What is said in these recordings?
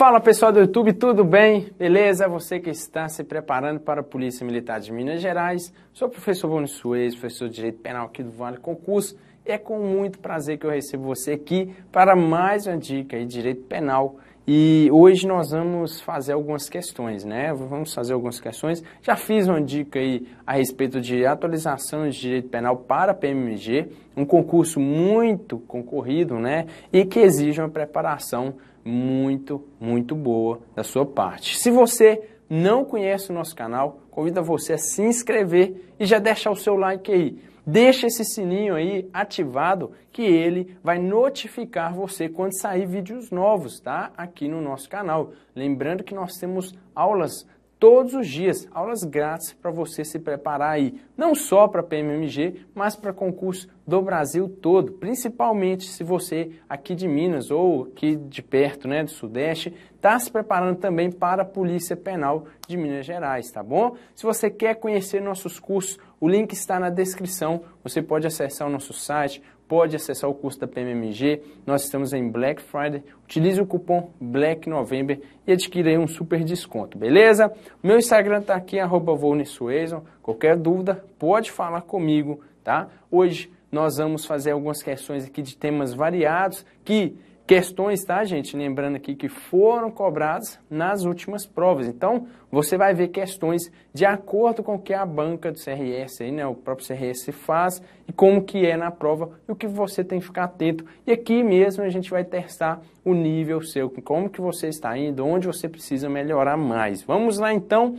Fala pessoal do YouTube, tudo bem? Beleza? Você que está se preparando para a Polícia Militar de Minas Gerais, sou o professor Bruno Suez, professor de Direito Penal aqui do Vale Concurso, e é com muito prazer que eu recebo você aqui para mais uma dica de Direito Penal. E hoje nós vamos fazer algumas questões, né? Vamos fazer algumas questões. Já fiz uma dica aí a respeito de atualização de direito penal para a PMG, um concurso muito concorrido, né? E que exige uma preparação muito, muito boa da sua parte. Se você não conhece o nosso canal, convido você a se inscrever e já deixar o seu like aí. Deixa esse sininho aí ativado que ele vai notificar você quando sair vídeos novos, tá? Aqui no nosso canal. Lembrando que nós temos aulas todos os dias, aulas grátis para você se preparar aí, não só para PMMG, mas para concurso do Brasil todo, principalmente se você aqui de Minas ou aqui de perto, né, do Sudeste, está se preparando também para a Polícia Penal de Minas Gerais, tá bom? Se você quer conhecer nossos cursos, o link está na descrição, você pode acessar o nosso site, pode acessar o curso da PMMG. Nós estamos em Black Friday. Utilize o cupom Black November e adquira aí um super desconto, beleza? Meu Instagram está aqui, arroba Qualquer dúvida, pode falar comigo, tá? Hoje nós vamos fazer algumas questões aqui de temas variados que questões, tá, gente? Lembrando aqui que foram cobradas nas últimas provas. Então, você vai ver questões de acordo com o que a banca do CRS, aí, né, o próprio CRS faz e como que é na prova e o que você tem que ficar atento. E aqui mesmo a gente vai testar o nível seu, como que você está indo, onde você precisa melhorar mais. Vamos lá então.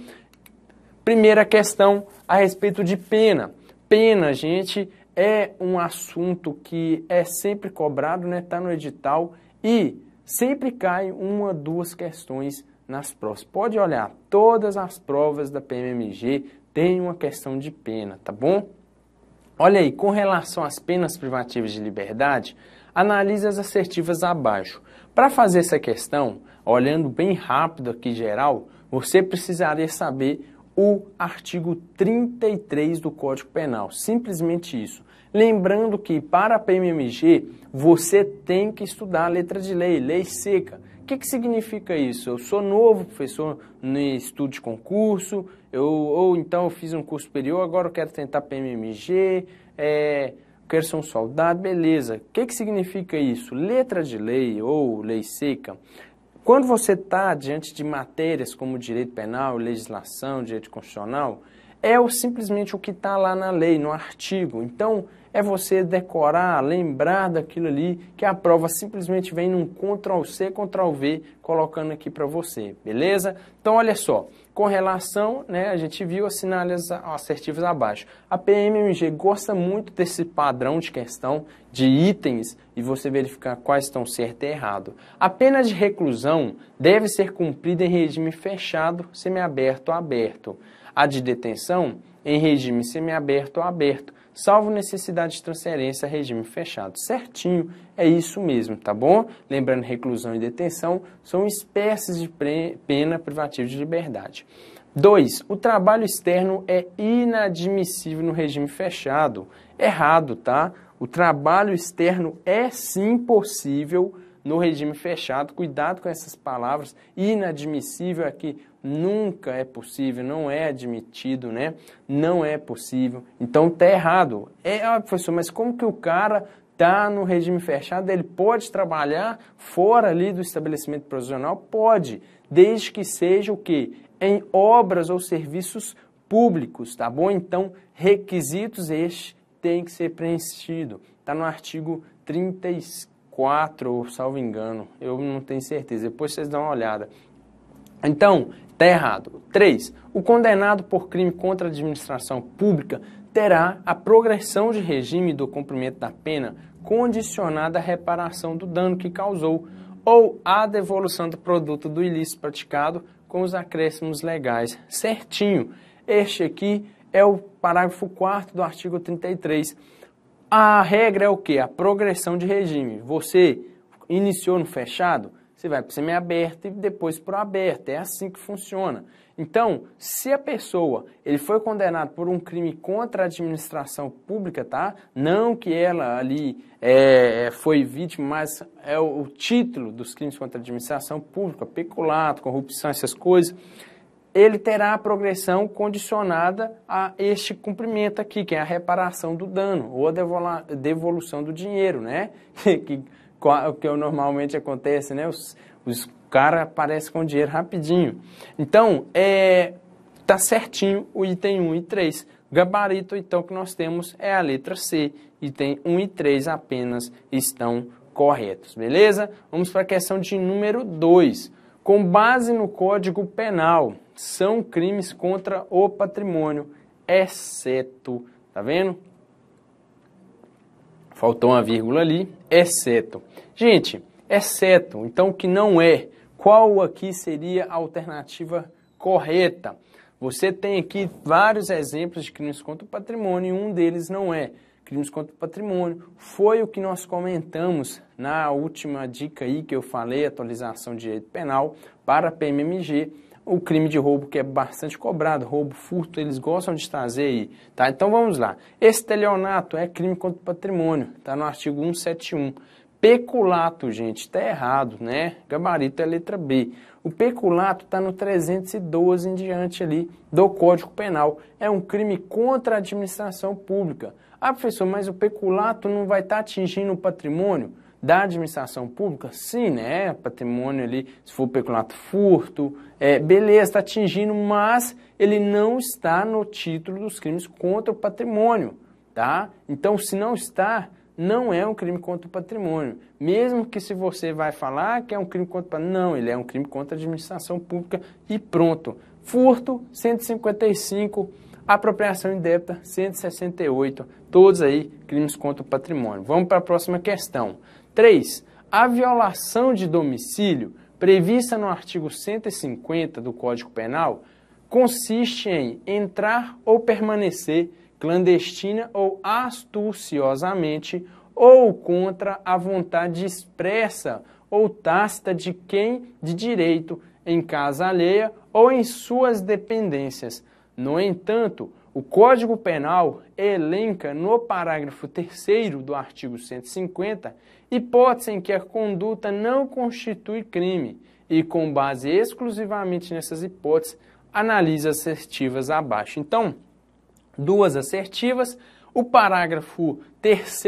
Primeira questão a respeito de pena. Pena, gente, é um assunto que é sempre cobrado, né? Está no edital e sempre cai uma, duas questões nas provas. Pode olhar, todas as provas da PMMG tem uma questão de pena, tá bom? Olha aí, com relação às penas privativas de liberdade, analise as assertivas abaixo. Para fazer essa questão, olhando bem rápido aqui geral, você precisaria saber o artigo 33 do Código Penal. Simplesmente isso. Lembrando que para a PMMG você tem que estudar a letra de lei, lei seca. O que, que significa isso? Eu sou novo, professor, no estudo de concurso, eu, ou então eu fiz um curso superior, agora eu quero tentar PMMG, é, quero ser um soldado, beleza. O que, que significa isso? Letra de lei ou lei seca quando você está diante de matérias como direito penal, legislação, direito constitucional, é o, simplesmente o que está lá na lei, no artigo. Então, é você decorar, lembrar daquilo ali, que a prova simplesmente vem num Ctrl-C, Ctrl-V, colocando aqui para você, beleza? Então, olha só, com relação, né, a gente viu as sinais assertivas abaixo. A PMMG gosta muito desse padrão de questão de itens e você verificar quais estão certo e errado. A pena de reclusão deve ser cumprida em regime fechado, semiaberto ou aberto. A de detenção em regime semiaberto ou aberto salvo necessidade de transferência, regime fechado. Certinho, é isso mesmo, tá bom? Lembrando, reclusão e detenção são espécies de pena privativa de liberdade. 2. O trabalho externo é inadmissível no regime fechado. Errado, tá? O trabalho externo é sim possível no regime fechado. Cuidado com essas palavras. Inadmissível aqui. Nunca é possível, não é admitido, né? Não é possível. Então tá errado. É, ah, professor, mas como que o cara tá no regime fechado, ele pode trabalhar fora ali do estabelecimento profissional? Pode, desde que seja o quê? Em obras ou serviços públicos, tá bom? Então, requisitos este tem que ser preenchido. Tá no artigo 34, salvo engano. Eu não tenho certeza. Depois vocês dão uma olhada. Então, Está errado. 3. O condenado por crime contra a administração pública terá a progressão de regime do cumprimento da pena condicionada à reparação do dano que causou ou à devolução do produto do ilícito praticado com os acréscimos legais. Certinho. Este aqui é o parágrafo 4 do artigo 33. A regra é o que? A progressão de regime. Você iniciou no fechado, você vai para o semiaberto e depois para o aberto. É assim que funciona. Então, se a pessoa ele foi condenado por um crime contra a administração pública, tá? Não que ela ali é, foi vítima, mas é o, o título dos crimes contra a administração pública, peculato, corrupção, essas coisas. Ele terá a progressão condicionada a este cumprimento aqui, que é a reparação do dano ou a devolução do dinheiro, né? que o que normalmente acontece, né? Os, os caras aparecem com dinheiro rapidinho. Então, é, tá certinho o item 1 e 3. Gabarito, então, que nós temos é a letra C. Item 1 e 3 apenas estão corretos, beleza? Vamos para a questão de número 2. Com base no Código Penal, são crimes contra o patrimônio, exceto, tá vendo? Faltou uma vírgula ali, exceto. Gente, exceto, então o que não é, qual aqui seria a alternativa correta? Você tem aqui vários exemplos de crimes contra o patrimônio e um deles não é. Crimes contra o patrimônio foi o que nós comentamos na última dica aí que eu falei, atualização de direito penal para PMMG o crime de roubo que é bastante cobrado, roubo, furto, eles gostam de trazer aí, tá? Então vamos lá. Estelionato é crime contra o patrimônio, tá no artigo 171. Peculato, gente, tá errado, né? Gabarito é letra B. O peculato tá no 312 em diante ali do Código Penal. É um crime contra a administração pública. Ah, professor, mas o peculato não vai estar tá atingindo o patrimônio? da administração pública, sim, né? Patrimônio ali, se for peculato furto, é, beleza, está atingindo, mas ele não está no título dos crimes contra o patrimônio, tá? Então, se não está, não é um crime contra o patrimônio. Mesmo que se você vai falar que é um crime contra o patrimônio, não, ele é um crime contra a administração pública e pronto. Furto, 155, apropriação indébita, 168, todos aí crimes contra o patrimônio. Vamos para a próxima questão. 3. A violação de domicílio, prevista no artigo 150 do Código Penal, consiste em entrar ou permanecer clandestina ou astuciosamente ou contra a vontade expressa ou tácita de quem de direito em casa alheia ou em suas dependências. No entanto, o Código Penal elenca no parágrafo 3 do artigo 150 hipótese em que a conduta não constitui crime e, com base exclusivamente nessas hipóteses, analisa assertivas abaixo. Então, duas assertivas. O parágrafo 3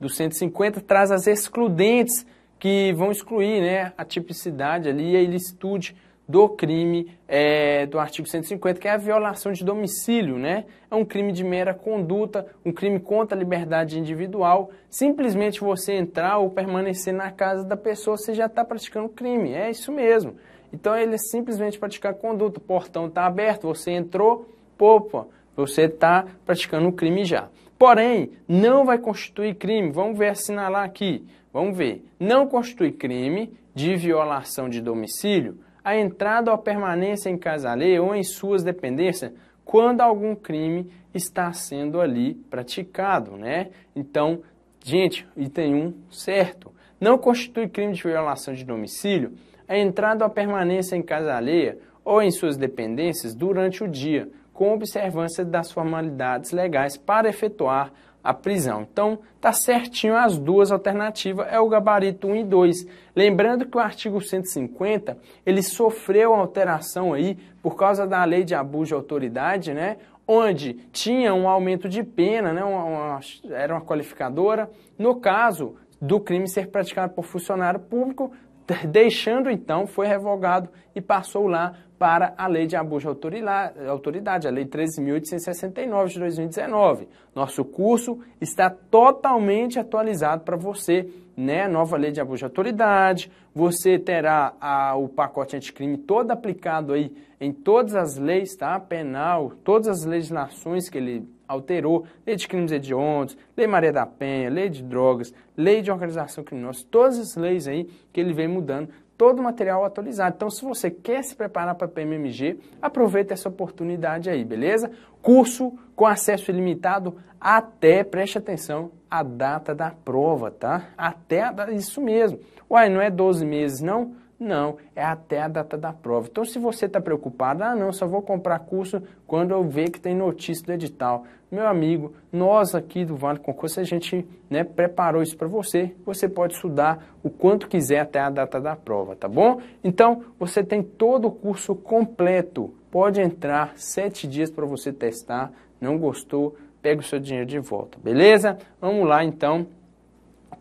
do 150 traz as excludentes que vão excluir né, a tipicidade ali e a ilicitude do crime é, do artigo 150, que é a violação de domicílio, né? É um crime de mera conduta, um crime contra a liberdade individual. Simplesmente você entrar ou permanecer na casa da pessoa, você já está praticando crime. É isso mesmo. Então ele é simplesmente praticar conduta. O portão está aberto, você entrou, popa, você está praticando um crime já. Porém, não vai constituir crime. Vamos ver assinalar aqui. Vamos ver. Não constitui crime de violação de domicílio a entrada ou a permanência em casa alheia ou em suas dependências quando algum crime está sendo ali praticado, né? Então, gente, item 1, certo. Não constitui crime de violação de domicílio a entrada ou a permanência em casa alheia ou em suas dependências durante o dia, com observância das formalidades legais para efetuar a prisão. Então, tá certinho as duas alternativas, é o gabarito 1 e 2. Lembrando que o artigo 150, ele sofreu alteração aí por causa da lei de abuso de autoridade, né? Onde tinha um aumento de pena, né? Uma, uma, era uma qualificadora. No caso do crime ser praticado por funcionário público, deixando então, foi revogado e passou lá para a Lei de Abuso de Autoridade, a Lei 13.869 de 2019. Nosso curso está totalmente atualizado para você, né? Nova Lei de Abuso de Autoridade, você terá a, o pacote anticrime todo aplicado aí em todas as leis, tá? Penal, todas as legislações que ele alterou lei de crimes hediondos, lei Maria da Penha, lei de drogas, lei de organização criminosa, todas as leis aí que ele vem mudando, todo o material atualizado. Então, se você quer se preparar para PMMG, aproveita essa oportunidade aí, beleza? Curso com acesso ilimitado até, preste atenção, a data da prova, tá? Até, a, isso mesmo. Uai, não é 12 meses, não? Não, é até a data da prova. Então, se você está preocupado, ah, não, só vou comprar curso quando eu ver que tem notícia do edital. Meu amigo, nós aqui do Vale Concurso, a gente né, preparou isso para você. Você pode estudar o quanto quiser até a data da prova, tá bom? Então, você tem todo o curso completo. Pode entrar, sete dias para você testar. Não gostou, pega o seu dinheiro de volta, beleza? Vamos lá, então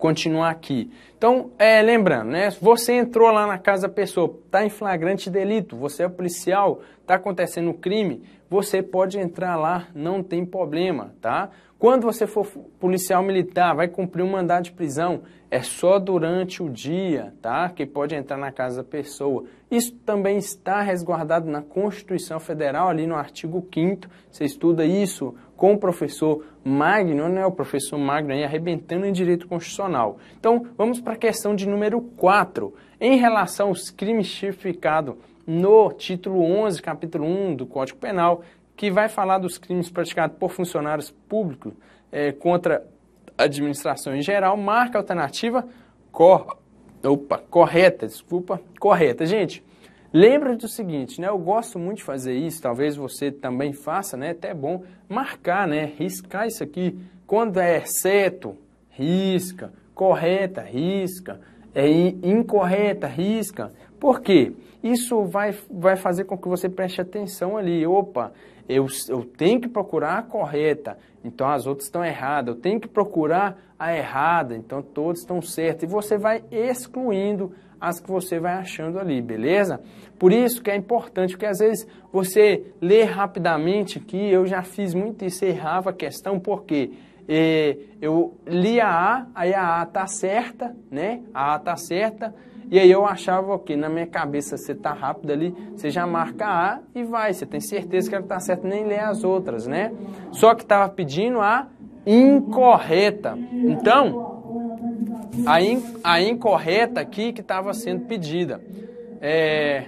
continuar aqui. Então, é, lembrando, né? Você entrou lá na casa da pessoa, está em flagrante delito, você é policial, está acontecendo um crime, você pode entrar lá, não tem problema, tá? Quando você for policial militar, vai cumprir um mandado de prisão, é só durante o dia, tá? Que pode entrar na casa da pessoa. Isso também está resguardado na Constituição Federal, ali no artigo 5 você estuda isso, com o professor Magno, né, o professor Magno aí arrebentando em direito constitucional. Então, vamos para a questão de número 4. Em relação aos crimes tipificados no título 11, capítulo 1 do Código Penal, que vai falar dos crimes praticados por funcionários públicos é, contra a administração em geral, marca alternativa cor... Opa, correta, desculpa, correta. Gente, Lembra do seguinte, né? Eu gosto muito de fazer isso, talvez você também faça, né? Até é bom marcar, né? Riscar isso aqui. Quando é certo, risca. Correta, risca. É incorreta, risca. Por quê? Isso vai, vai fazer com que você preste atenção ali. Opa, eu, eu tenho que procurar a correta, então as outras estão erradas. Eu tenho que procurar a errada, então todos estão certos. E você vai excluindo as que você vai achando ali, beleza? Por isso que é importante, porque às vezes você lê rapidamente que eu já fiz muito isso, errava a questão, porque é, eu li a A, aí a A tá certa, né? A A tá certa, e aí eu achava, ok, na minha cabeça você tá rápido ali, você já marca A e vai, você tem certeza que ela tá certa, nem lê as outras, né? Só que estava pedindo a incorreta. Então, a, in, a incorreta aqui que estava sendo pedida. É,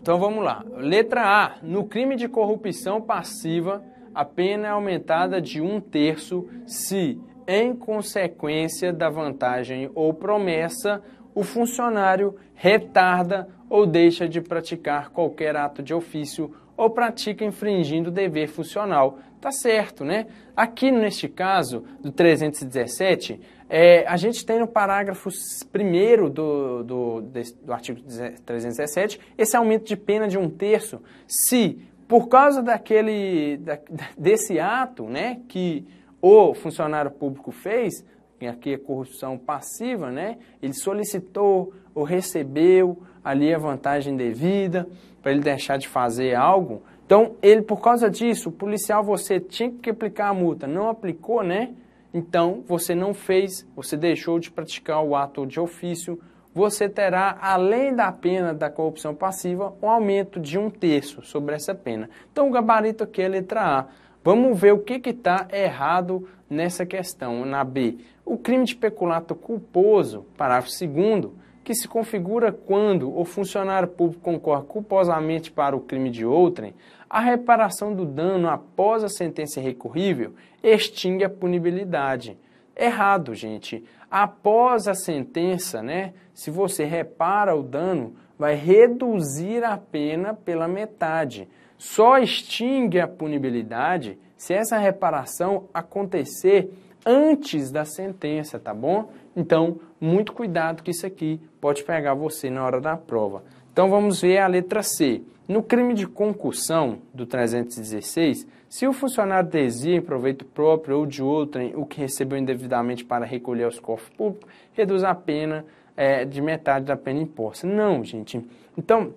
então vamos lá. Letra A. No crime de corrupção passiva, a pena é aumentada de um terço se, em consequência da vantagem ou promessa, o funcionário retarda ou deixa de praticar qualquer ato de ofício ou pratica infringindo o dever funcional, tá certo, né? Aqui neste caso do 317, é, a gente tem no parágrafo 1 do, do, do artigo 317 esse aumento de pena de um terço se, por causa daquele, da, desse ato né, que o funcionário público fez, aqui é corrupção passiva, né, ele solicitou ou recebeu ali a vantagem devida para ele deixar de fazer algo, então, ele, por causa disso, o policial, você tinha que aplicar a multa. Não aplicou, né? Então, você não fez, você deixou de praticar o ato de ofício. Você terá, além da pena da corrupção passiva, um aumento de um terço sobre essa pena. Então, o gabarito aqui é a letra A. Vamos ver o que está errado nessa questão, na B. O crime de peculato culposo, parágrafo 2 que se configura quando o funcionário público concorre culposamente para o crime de outrem, a reparação do dano após a sentença recorrível extingue a punibilidade. Errado, gente. Após a sentença, né, se você repara o dano, vai reduzir a pena pela metade. Só extingue a punibilidade se essa reparação acontecer antes da sentença, tá bom? Então, muito cuidado que isso aqui pode pegar você na hora da prova. Então, vamos ver a letra C. No crime de concussão do 316, se o funcionário desvia em proveito próprio ou de outrem o que recebeu indevidamente para recolher os cofres públicos, reduz a pena é, de metade da pena imposta. Não, gente. Então,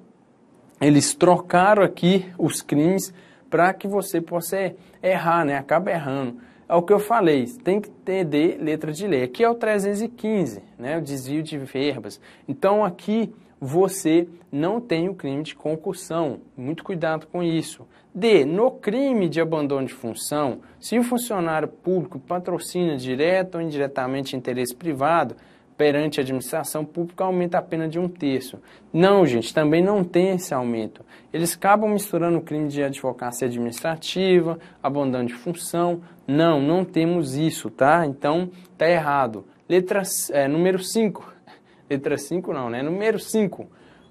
eles trocaram aqui os crimes para que você possa errar, né? Acaba errando é o que eu falei, tem que entender letra de lei. Aqui é o 315, né, o desvio de verbas. Então aqui você não tem o crime de concussão. Muito cuidado com isso. D. No crime de abandono de função, se o funcionário público patrocina direta ou indiretamente interesse privado, perante a administração pública aumenta a pena de um terço. Não, gente, também não tem esse aumento. Eles acabam misturando o crime de advocacia administrativa, abandono de função. Não, não temos isso, tá? Então, tá errado. Letra é, número 5. Letra 5 não, né? Número 5.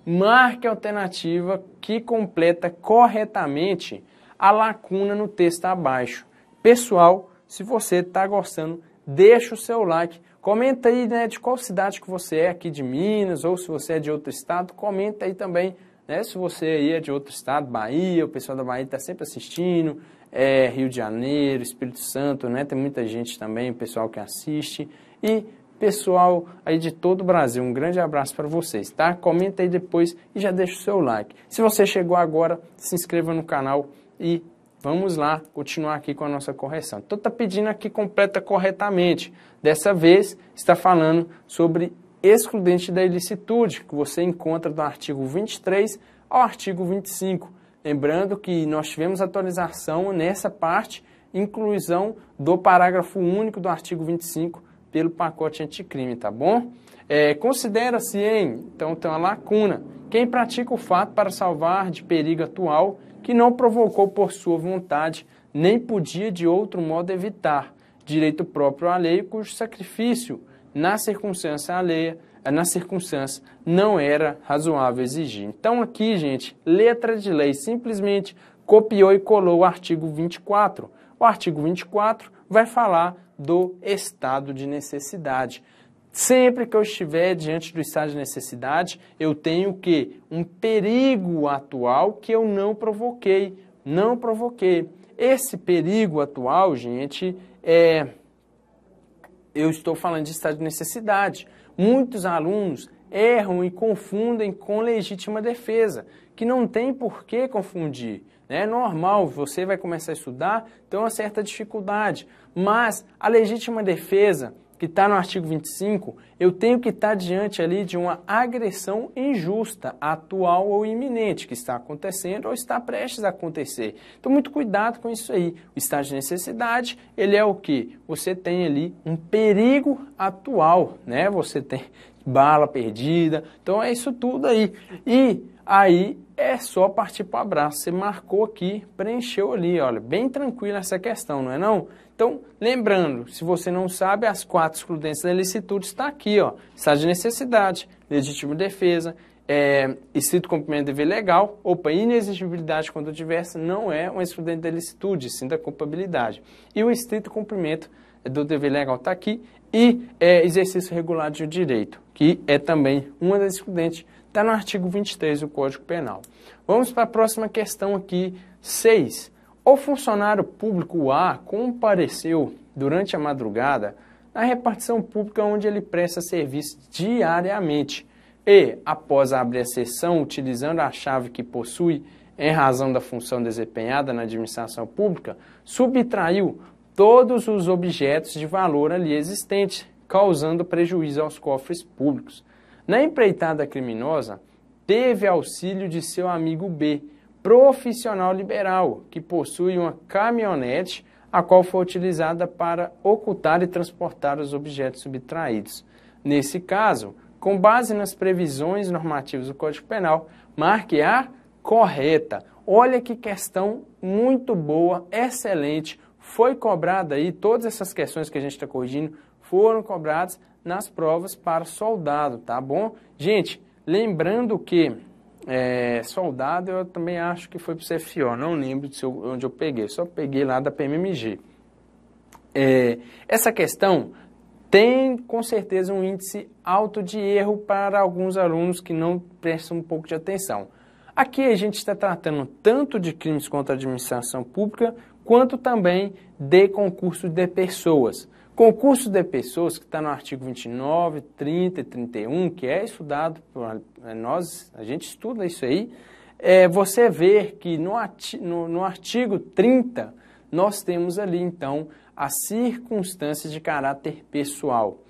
Marque a alternativa que completa corretamente a lacuna no texto abaixo. Pessoal, se você está gostando, deixa o seu like Comenta aí né, de qual cidade que você é aqui de Minas ou se você é de outro estado, comenta aí também né, se você aí é de outro estado, Bahia, o pessoal da Bahia está sempre assistindo, é, Rio de Janeiro, Espírito Santo, né, tem muita gente também, pessoal que assiste e pessoal aí de todo o Brasil, um grande abraço para vocês, tá? Comenta aí depois e já deixa o seu like. Se você chegou agora, se inscreva no canal e Vamos lá continuar aqui com a nossa correção. Então está pedindo aqui completa corretamente. Dessa vez está falando sobre excludente da ilicitude, que você encontra do artigo 23 ao artigo 25. Lembrando que nós tivemos atualização nessa parte, inclusão do parágrafo único do artigo 25 pelo pacote anticrime, tá bom? É, Considera-se em, então tem uma lacuna, quem pratica o fato para salvar de perigo atual que não provocou por sua vontade, nem podia de outro modo evitar, direito próprio alheio cujo sacrifício na circunstância alheia, na circunstância não era razoável exigir. Então aqui, gente, letra de lei simplesmente copiou e colou o artigo 24. O artigo 24 vai falar do estado de necessidade. Sempre que eu estiver diante do estado de necessidade, eu tenho que um perigo atual que eu não provoquei, não provoquei. Esse perigo atual, gente, é eu estou falando de estado de necessidade. Muitos alunos erram e confundem com legítima defesa, que não tem por que confundir. É normal, você vai começar a estudar, tem uma certa dificuldade, mas a legítima defesa que está no artigo 25, eu tenho que estar tá diante ali de uma agressão injusta, atual ou iminente, que está acontecendo ou está prestes a acontecer. Então, muito cuidado com isso aí. O estado de necessidade, ele é o que? Você tem ali um perigo atual, né? Você tem bala perdida, então é isso tudo aí. E aí é só partir para o abraço. Você marcou aqui, preencheu ali, olha, bem tranquilo essa questão, não é não? Então, lembrando, se você não sabe, as quatro excludentes da ilicitude está aqui, ó. Estado de necessidade, legítima defesa, é, estrito cumprimento de dever legal, opa, inexigibilidade quando diversa não é um excludente da ilicitude, sim da culpabilidade. E o estrito cumprimento do dever legal está aqui e é, exercício regular de direito, que é também uma das excludentes, está no artigo 23 do Código Penal. Vamos para a próxima questão aqui, 6. O funcionário público A compareceu durante a madrugada na repartição pública onde ele presta serviço diariamente e, após abrir a sessão utilizando a chave que possui em razão da função desempenhada na administração pública, subtraiu todos os objetos de valor ali existentes, causando prejuízo aos cofres públicos. Na empreitada criminosa, teve auxílio de seu amigo B, profissional liberal, que possui uma caminhonete, a qual foi utilizada para ocultar e transportar os objetos subtraídos. Nesse caso, com base nas previsões normativas do Código Penal, marque a correta. Olha que questão muito boa, excelente. Foi cobrada aí, todas essas questões que a gente está corrigindo foram cobradas nas provas para soldado, tá bom? Gente, lembrando que é, soldado, eu também acho que foi para o CFO, não lembro de onde eu peguei, só peguei lá da PMMG. É, essa questão tem com certeza um índice alto de erro para alguns alunos que não prestam um pouco de atenção. Aqui a gente está tratando tanto de crimes contra a administração pública, quanto também de concurso de pessoas. Concurso de pessoas, que está no artigo 29, 30 e 31, que é estudado, por eh, nós, a gente estuda isso aí, é você ver que no, artigo, no, no artigo 30, nós temos ali, então, as circunstâncias de caráter pessoal.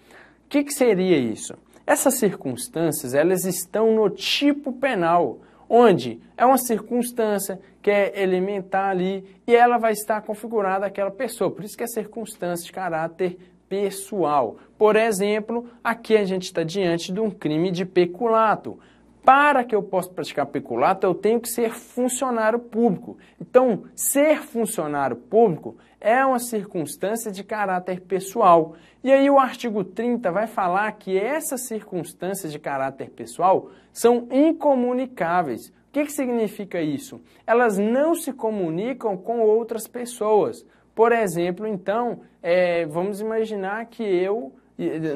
O que, que seria isso? Essas circunstâncias, elas estão no tipo penal, onde é uma circunstância que é elementar ali e ela vai estar configurada aquela pessoa. Por isso que é circunstância de caráter pessoal. Por exemplo, aqui a gente está diante de um crime de peculato para que eu possa praticar peculato, eu tenho que ser funcionário público. Então, ser funcionário público é uma circunstância de caráter pessoal. E aí, o artigo 30 vai falar que essas circunstâncias de caráter pessoal são incomunicáveis. O que, que significa isso? Elas não se comunicam com outras pessoas. Por exemplo, então, é, vamos imaginar que eu,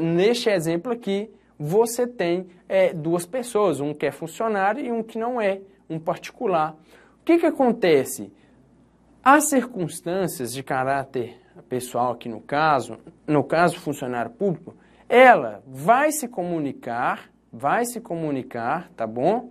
neste exemplo aqui, você tem é, duas pessoas, um que é funcionário e um que não é, um particular. O que, que acontece? As circunstâncias de caráter pessoal aqui no caso, no caso funcionário público, ela vai se comunicar, vai se comunicar, tá bom?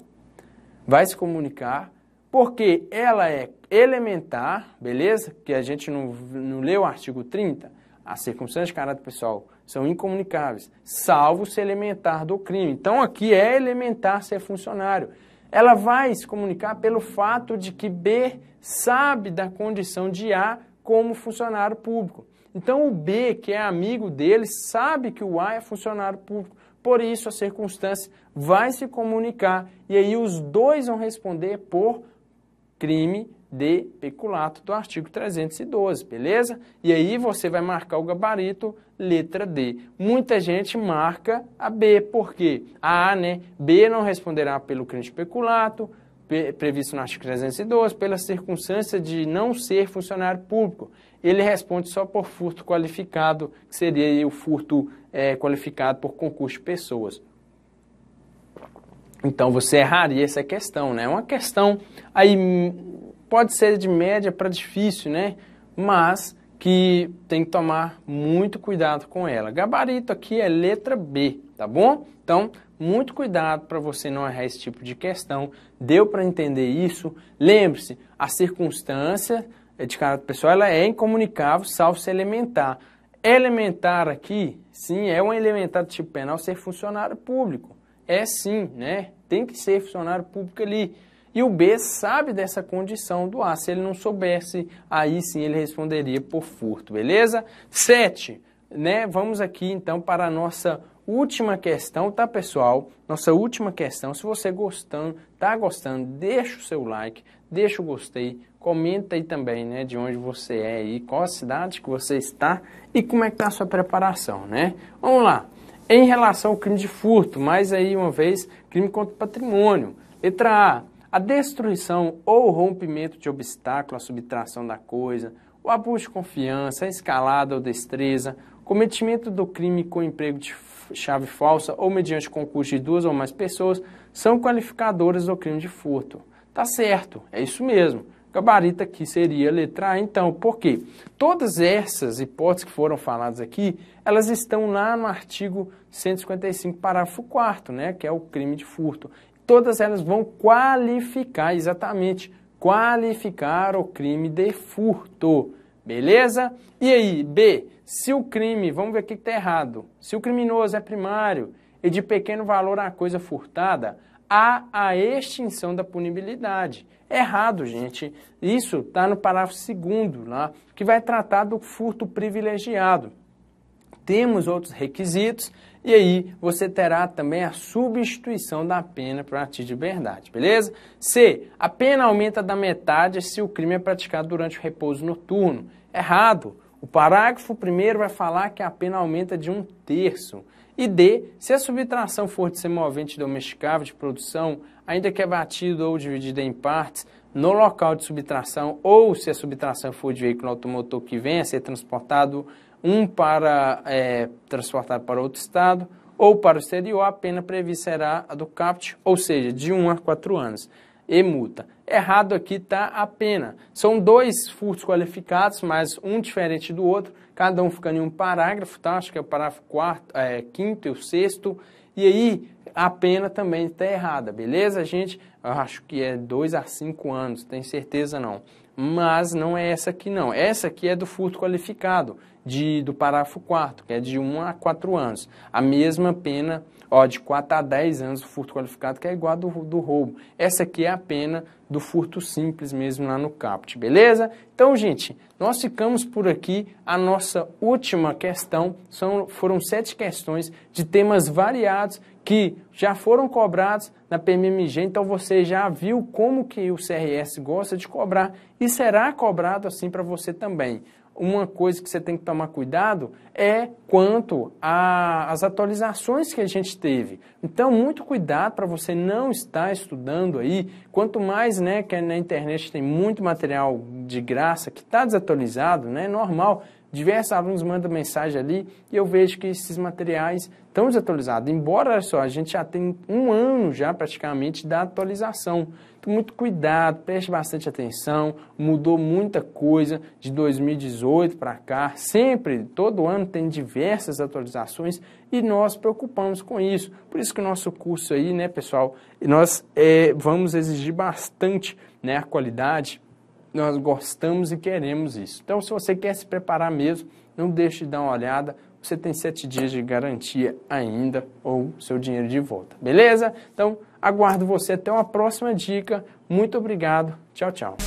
Vai se comunicar, porque ela é elementar, beleza? Que a gente não, não leu o artigo 30, a circunstância de caráter pessoal são incomunicáveis, salvo se elementar do crime. Então aqui é elementar ser funcionário. Ela vai se comunicar pelo fato de que B sabe da condição de A como funcionário público. Então o B, que é amigo dele, sabe que o A é funcionário público. Por isso a circunstância vai se comunicar e aí os dois vão responder por crime de peculato do artigo 312, beleza? E aí você vai marcar o gabarito letra D. Muita gente marca a B, por quê? A, né? B não responderá pelo crime de peculato, previsto no artigo 312, pela circunstância de não ser funcionário público. Ele responde só por furto qualificado, que seria o furto é, qualificado por concurso de pessoas. Então você erraria essa questão, né? É uma questão aí pode ser de média para difícil, né? Mas que tem que tomar muito cuidado com ela. Gabarito aqui é letra B, tá bom? Então, muito cuidado para você não errar esse tipo de questão. Deu para entender isso? Lembre-se, a circunstância é de caráter pessoal ela é incomunicável, salvo se elementar. Elementar aqui, sim, é um elementar do tipo penal ser funcionário público. É sim, né? Tem que ser funcionário público ali. E o B sabe dessa condição do A. Se ele não soubesse, aí sim ele responderia por furto, beleza? 7. Né? Vamos aqui então para a nossa última questão, tá pessoal? Nossa última questão. Se você gostando, tá gostando, deixa o seu like, deixa o gostei, comenta aí também, né, de onde você é e qual a cidade que você está e como é que tá a sua preparação, né? Vamos lá. Em relação ao crime de furto, mais aí uma vez, crime contra o patrimônio. Letra A a destruição ou o rompimento de obstáculo, a subtração da coisa, o abuso de confiança, a escalada ou destreza, cometimento do crime com emprego de chave falsa ou mediante concurso de duas ou mais pessoas são qualificadores do crime de furto. Tá certo, é isso mesmo. Gabarito aqui seria letra A, então, quê? todas essas hipóteses que foram faladas aqui, elas estão lá no artigo 155, parágrafo 4 né, que é o crime de furto todas elas vão qualificar, exatamente, qualificar o crime de furto. Beleza? E aí, B, se o crime, vamos ver o que está errado. Se o criminoso é primário e de pequeno valor a coisa furtada, há a extinção da punibilidade. Errado, gente. Isso está no parágrafo segundo lá, que vai tratar do furto privilegiado. Temos outros requisitos e aí você terá também a substituição da pena para ato de liberdade, beleza? C. A pena aumenta da metade se o crime é praticado durante o repouso noturno. Errado. O parágrafo primeiro vai falar que a pena aumenta de um terço. E D, se a subtração for de semovente domesticável de produção, ainda que abatido ou dividida em partes, no local de subtração, ou se a subtração for de veículo automotor que venha a ser transportado um para é, transportar para outro estado ou para o exterior, a pena prevista será a do CAPT, ou seja, de 1 um a 4 anos. E multa. Errado aqui está a pena. São dois furtos qualificados, mas um diferente do outro, cada um ficando em um parágrafo, tá? Acho que é o parágrafo quarto, é, quinto e o sexto. E aí, a pena também está errada, beleza, gente? Eu acho que é 2 a 5 anos, tenho certeza não mas não é essa aqui não. Essa aqui é do furto qualificado, de, do parágrafo 4, que é de 1 a 4 anos. A mesma pena, ó, de 4 a 10 anos o furto qualificado, que é igual ao do, do roubo. Essa aqui é a pena do furto simples mesmo lá no caput, beleza? Então, gente, nós ficamos por aqui. A nossa última questão são, foram sete questões de temas variados que já foram cobrados na PMMG, então você já viu como que o CRS gosta de cobrar e será cobrado assim para você também. Uma coisa que você tem que tomar cuidado é quanto às atualizações que a gente teve. Então, muito cuidado para você não estar estudando aí. Quanto mais, né, que na internet tem muito material de graça que está desatualizado, né, normal Diversos alunos mandam mensagem ali e eu vejo que esses materiais estão desatualizados. Embora, olha só, a gente já tem um ano já praticamente da atualização. Então, muito cuidado, preste bastante atenção. Mudou muita coisa de 2018 para cá. Sempre, todo ano tem diversas atualizações e nós preocupamos com isso. Por isso que o nosso curso aí, né, pessoal, nós é, vamos exigir bastante né, a qualidade nós gostamos e queremos isso. Então, se você quer se preparar mesmo, não deixe de dar uma olhada. Você tem sete dias de garantia ainda ou seu dinheiro de volta. Beleza? Então, aguardo você até uma próxima dica. Muito obrigado. Tchau, tchau.